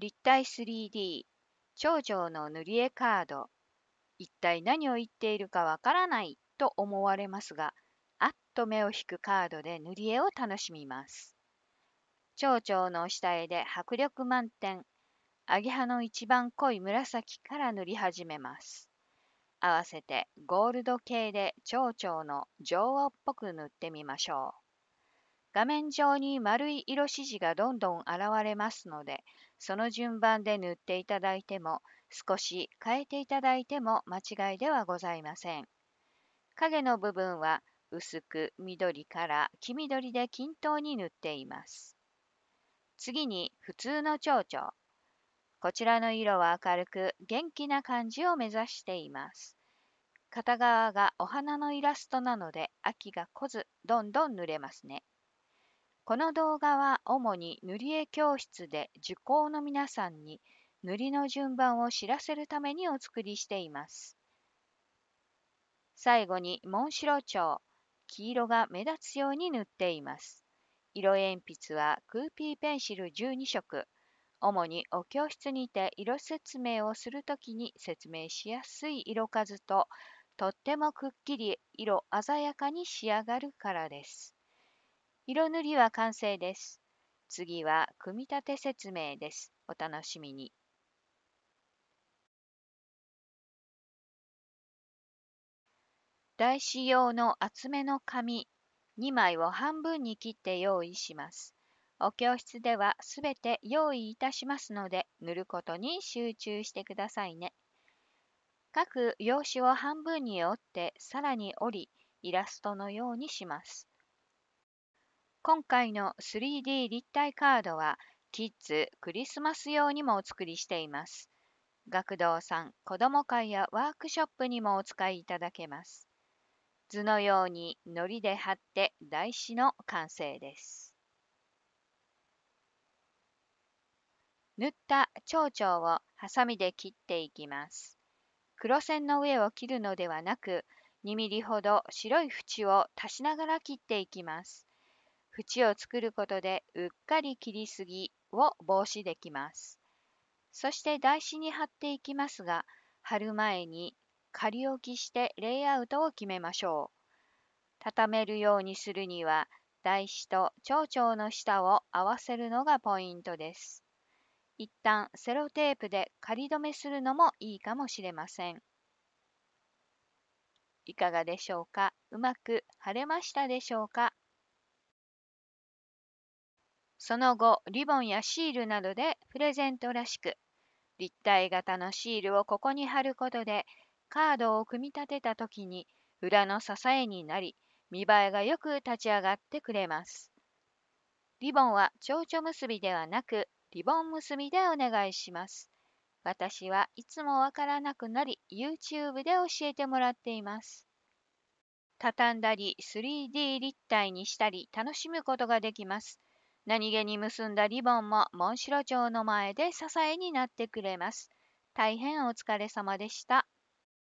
立体 3D 長城の塗り絵カード一体何を言っているかわからないと思われますがあっと目を引くカードで塗り絵を楽しみます蝶々の下絵で迫力満点アゲハの一番濃い紫から塗り始めます合わせてゴールド系で蝶々の女王っぽく塗ってみましょう画面上に丸い色指示がどんどん現れますのでその順番で塗っていただいても少し変えていただいても間違いではございません。影の部分は薄く緑から黄緑で均等に塗っています。次に普通の蝶々。こちらの色は明るく元気な感じを目指しています。片側がお花のイラストなので秋が来ずどんどん塗れますね。この動画は主に塗り絵教室で受講の皆さんに塗りの順番を知らせるためにお作りしています。最後にモンシロチョウ、黄色が目立つように塗っています。色鉛筆はクーピーペンシル12色。主にお教室にて色説明をするときに説明しやすい色数ととってもくっきり色鮮やかに仕上がるからです。色塗りは完成です。次は組み立て説明です。お楽しみに。台紙用の厚めの紙2枚を半分に切って用意します。お教室ではすべて用意いたしますので、塗ることに集中してくださいね。各用紙を半分に折って、さらに折り、イラストのようにします。今回の 3D 立体カードはキッズクリスマス用にもお作りしています。学童さん、子ども会やワークショップにもお使いいただけます。図のように糊で貼って台紙の完成です。塗った蝶々をハサミで切っていきます。黒線の上を切るのではなく、2ミリほど白い縁を足しながら切っていきます。縁を作ることでうっかり切りすぎを防止できます。そして台紙に貼っていきますが、貼る前に仮置きしてレイアウトを決めましょう。畳めるようにするには、台紙と蝶々の下を合わせるのがポイントです。一旦セロテープで仮止めするのもいいかもしれません。いかがでしょうかうまく貼れましたでしょうかその後、リボンやシールなどでプレゼントらしく、立体型のシールをここに貼ることで、カードを組み立てた時に裏の支えになり、見栄えがよく立ち上がってくれます。リボンは蝶々結びではなく、リボン結びでお願いします。私はいつもわからなくなり、YouTube で教えてもらっています。畳んだり、3D 立体にしたり、楽しむことができます。何気に結んだリボンもモンシロチの前で支えになってくれます。大変お疲れ様でした。